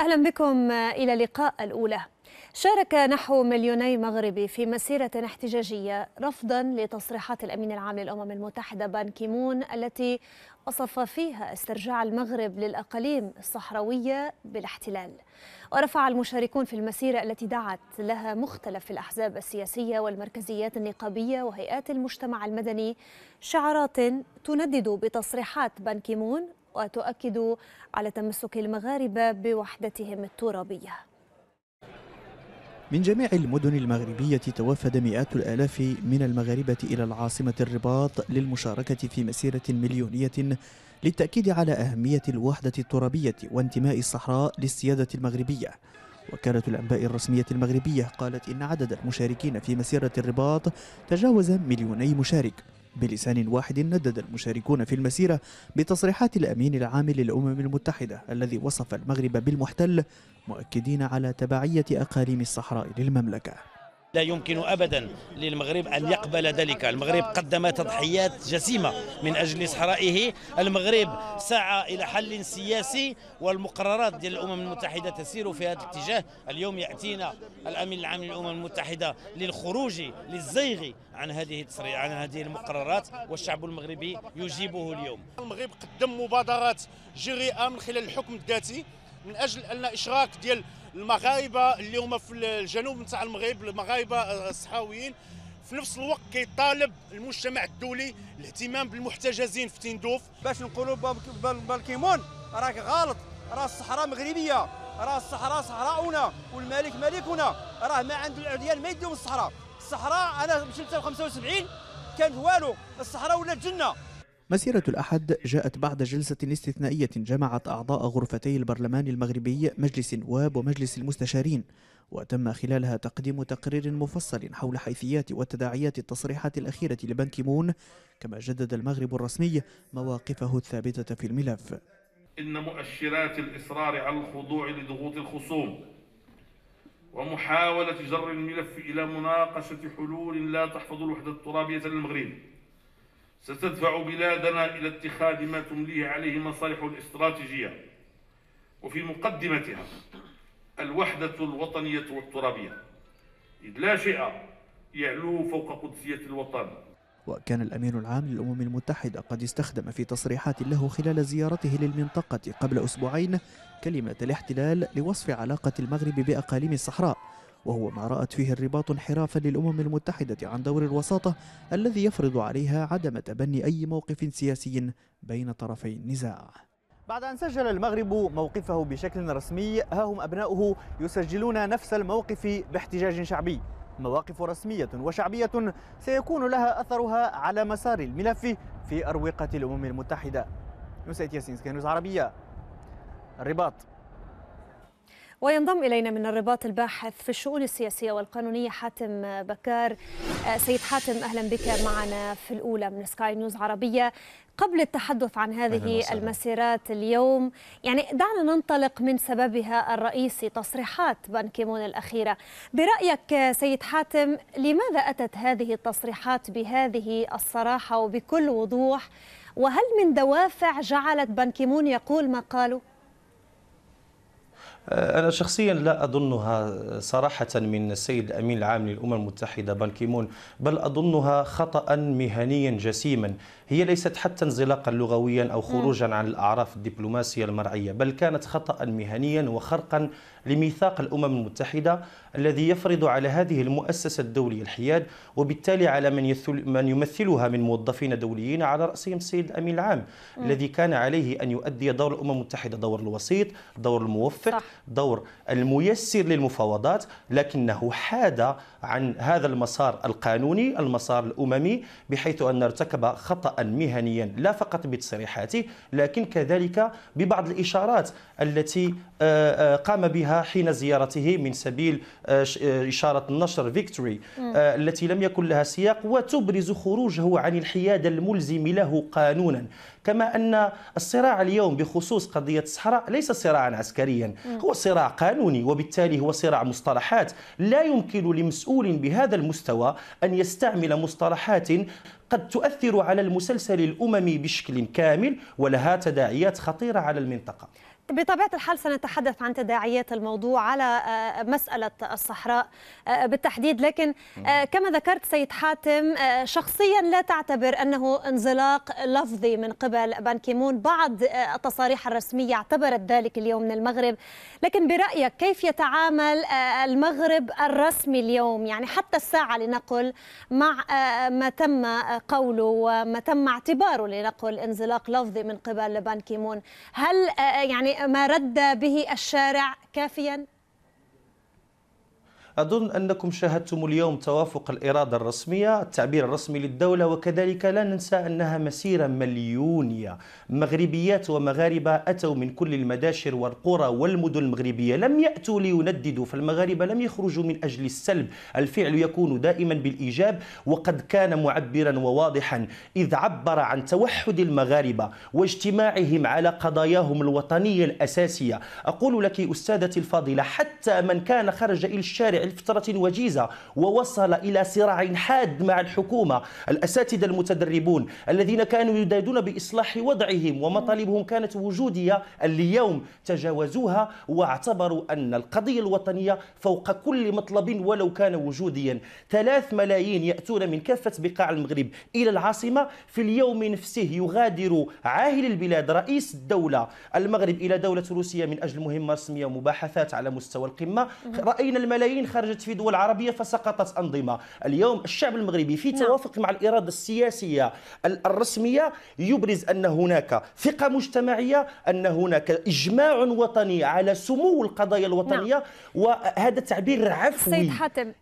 أهلا بكم آه، إلى لقاء الأولى شارك نحو مليوني مغربي في مسيرة احتجاجية رفضا لتصريحات الأمين العام للأمم المتحدة بان كيمون التي وصف فيها استرجاع المغرب للأقاليم الصحراوية بالاحتلال ورفع المشاركون في المسيرة التي دعت لها مختلف الأحزاب السياسية والمركزيات النقابية وهيئات المجتمع المدني شعارات تندد بتصريحات بان كيمون وتؤكد على تمسك المغاربة بوحدتهم الترابية من جميع المدن المغربية توافد مئات الآلاف من المغاربة إلى العاصمة الرباط للمشاركة في مسيرة مليونية للتأكيد على أهمية الوحدة الترابية وانتماء الصحراء للسيادة المغربية وكالة الأنباء الرسمية المغربية قالت إن عدد المشاركين في مسيرة الرباط تجاوز مليوني مشارك بلسان واحد ندد المشاركون في المسيرة بتصريحات الأمين العام للأمم المتحدة الذي وصف المغرب بالمحتل مؤكدين على تبعية أقاليم الصحراء للمملكة لا يمكن ابدا للمغرب ان يقبل ذلك، المغرب قدم تضحيات جسيمه من اجل صحرائه، المغرب سعى الى حل سياسي والمقررات ديال الامم المتحده تسير في هذا الاتجاه، اليوم ياتينا الامين العام للامم المتحده للخروج للزيغ عن هذه التصريع عن هذه المقررات والشعب المغربي يجيبه اليوم. المغرب قدم مبادرات جريئه من خلال الحكم الذاتي من اجل ان اشراك ديال المغاربه اللي هما في الجنوب نتاع المغرب المغاربه آه، الصحراويين في نفس الوقت كيطالب المجتمع الدولي الاهتمام بالمحتجزين في تندوف باش نقولوا بالكيمون راك غلط راه الصحراء مغربيه راه الصحراء صحراؤنا والملك ملكنا راه ما عنده العديان ما يديهم الصحراء الصحراء انا مشيت 75 كانت والو الصحراء ولات جنه مسيرة الأحد جاءت بعد جلسة استثنائية جمعت أعضاء غرفتي البرلمان المغربي مجلس النواب ومجلس المستشارين وتم خلالها تقديم تقرير مفصل حول حيثيات وتداعيات التصريحات الأخيرة لبنك مون كما جدد المغرب الرسمي مواقفه الثابتة في الملف إن مؤشرات الإصرار على الخضوع لضغوط الخصوم ومحاولة جر الملف إلى مناقشة حلول لا تحفظ الوحدة الترابية للمغرب ستدفع بلادنا إلى اتخاذ ما تمليه عليه مصالح الاستراتيجية وفي مقدمتها الوحدة الوطنية والترابية إذ لا شيء يعلو فوق قدسية الوطن وكان الأمين العام للأمم المتحدة قد استخدم في تصريحات له خلال زيارته للمنطقة قبل أسبوعين كلمة الاحتلال لوصف علاقة المغرب بأقاليم الصحراء وهو ما رأت فيه الرباط انحرافا للأمم المتحدة عن دور الوساطة الذي يفرض عليها عدم تبني أي موقف سياسي بين طرفي النزاع بعد أن سجل المغرب موقفه بشكل رسمي ها هم أبناؤه يسجلون نفس الموقف باحتجاج شعبي مواقف رسمية وشعبية سيكون لها أثرها على مسار الملف في أروقة الأمم المتحدة نسيت ياسين سكينوز عربية الرباط وينضم إلينا من الرباط الباحث في الشؤون السياسية والقانونية حاتم بكار آه، سيد حاتم أهلا بك معنا في الأولى من سكاي نيوز عربية قبل التحدث عن هذه المسيرات اليوم يعني دعنا ننطلق من سببها الرئيسي تصريحات بان كيمون الأخيرة برأيك آه، سيد حاتم لماذا أتت هذه التصريحات بهذه الصراحة وبكل وضوح وهل من دوافع جعلت بان كيمون يقول ما قاله؟ آه، أنا شخصيا لا أظنها صراحة من السيد الأمين العام للأمم المتحدة بان بل أظنها خطأ مهنيا جسيما هي ليست حتى انزلاقا لغويا أو خروجا عن الأعراف الدبلوماسية المرعية بل كانت خطأ مهنيا وخرقا لميثاق الأمم المتحدة الذي يفرض على هذه المؤسسة الدولية الحياد وبالتالي على من, من يمثلها من موظفين دوليين على رأسهم السيد الأمين العام الذي كان عليه أن يؤدي دور الأمم المتحدة دور الوسيط دور الموفق صح. دور الميسر للمفاوضات لكنه حاد عن هذا المسار القانوني المسار الأممي بحيث أن ارتكب خطأ مهنيا لا فقط بتصريحاته لكن كذلك ببعض الإشارات التي آه، آه، قام بها حين زيارته من سبيل آه، إشارة النشر فيكتوري التي لم يكن لها سياق وتبرز خروجه عن الحياد الملزم له قانونا كما أن الصراع اليوم بخصوص قضية الصحراء ليس صراعا عسكريا هو صراع قانوني وبالتالي هو صراع مصطلحات لا يمكن لمسؤول بهذا المستوى أن يستعمل مصطلحات قد تؤثر على المسلسل الأممي بشكل كامل ولها تداعيات خطيرة على المنطقة بطبيعة الحال سنتحدث عن تداعيات الموضوع على آه، مسألة الصحراء آه، بالتحديد لكن آه، كما ذكرت سيد حاتم شخصيا لا تعتبر أنه انزلاق لفظي من قبل بان كيمون بعض التصاريح الرسمية اعتبرت ذلك اليوم من المغرب لكن برأيك كيف يتعامل المغرب الرسمي اليوم يعني حتى الساعة لنقل مع ما تم قوله وما تم اعتباره لنقل انزلاق لفظي من قبل بان كيمون هل يعني ما رد به الشارع كافيا أظن أنكم شاهدتم اليوم توافق الإرادة الرسمية التعبير الرسمي للدولة وكذلك لا ننسى أنها مسيرة مليونية مغربيات ومغاربة أتوا من كل المداشر والقرى والمدن المغربية لم يأتوا لينددوا فالمغاربة لم يخرجوا من أجل السلب الفعل يكون دائما بالإيجاب وقد كان معبرا وواضحا إذ عبر عن توحد المغاربة واجتماعهم على قضاياهم الوطنية الأساسية أقول لك أستاذتي الفاضلة حتى من كان خرج إلى الشارع لفترة وجيزة ووصل إلى صراع حاد مع الحكومة الأساتذة المتدربون الذين كانوا يدادون بإصلاح وضعهم ومطالبهم كانت وجودية اليوم تجاوزوها واعتبروا أن القضية الوطنية فوق كل مطلب ولو كان وجوديا ثلاث ملايين يأتون من كافة بقاع المغرب إلى العاصمة في اليوم نفسه يغادر عاهل البلاد رئيس الدولة المغرب إلى دولة روسيا من أجل مهمة رسمية ومباحثات على مستوى القمة رأينا الملايين خرجت في دول عربية فسقطت أنظمة اليوم الشعب المغربي في نعم. توافق مع الإرادة السياسية الرسمية يبرز أن هناك ثقة مجتمعية أن هناك إجماع وطني على سمو القضايا الوطنية نعم. وهذا تعبير عفوي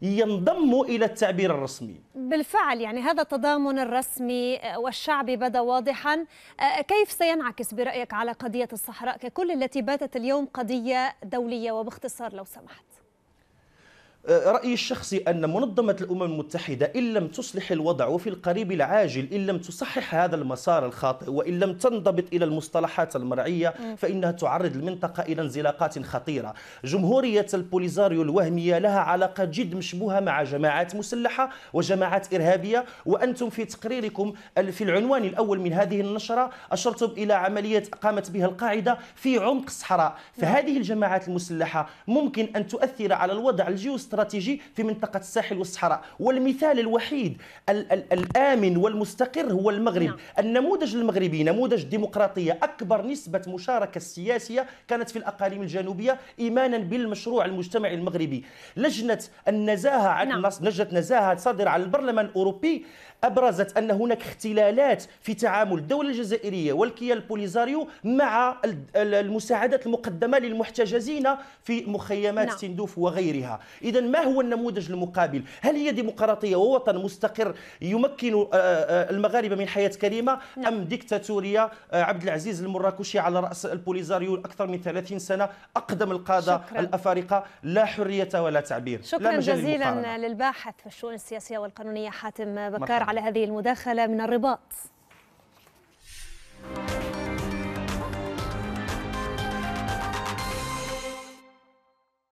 ينضم إلى التعبير الرسمي بالفعل يعني هذا التضامن الرسمي آه، والشعبي بدا واضحا آه، كيف سينعكس برأيك على قضية الصحراء ككل التي باتت اليوم قضية دولية وباختصار لو سمحت آه، رأيي الشخصي أن منظمة الأمم المتحدة إن لم تصلح الوضع وفي القريب العاجل إن لم تصحح هذا المسار الخاطئ وإن لم تنضبط إلى المصطلحات المرعية فإنها تعرض المنطقة إلى انزلاقات خطيرة جمهورية البوليزاريو الوهمية لها علاقة جد مشبوهة مع جماعات مسلحة وجماعات إرهابية وأنتم في تقريركم في العنوان الأول من هذه النشرة أشرتم إلى عملية قامت بها القاعدة في عمق الصحراء نعم. فهذه الجماعات المسلحة ممكن أن تؤثر على الوضع الجيوس استراتيجي في منطقة الساحل والصحراء والمثال الوحيد الآمن والمستقر هو المغرب نعم. النموذج المغربي نموذج ديمقراطية أكبر نسبة مشاركة سياسية كانت في الأقاليم الجنوبية إيمانا بالمشروع المجتمعي المغربي لجنة النزاهة عن نعم. لجنة نزاهة صدر عن البرلمان الأوروبي أبرزت أن هناك اختلالات في تعامل الدولة الجزائرية والكيان البوليزاريو مع المساعدات المقدمة للمحتجزين في مخيمات نعم. سندوف وغيرها إذا ما هو النموذج المقابل هل هي ديمقراطية ووطن مستقر يمكن آه، آه، المغاربة من حياة كريمة نعم. أم ديكتاتورية آه، عبد العزيز المراكشي على رأس البوليزاريو أكثر من 30 سنة أقدم القادة شكرا. الأفارقة لا حرية ولا تعبير شكرا لا جزيلا للباحث في الشؤون السياسية والقانونية حاتم بكار مرحبا. على هذه المداخلة من الرباط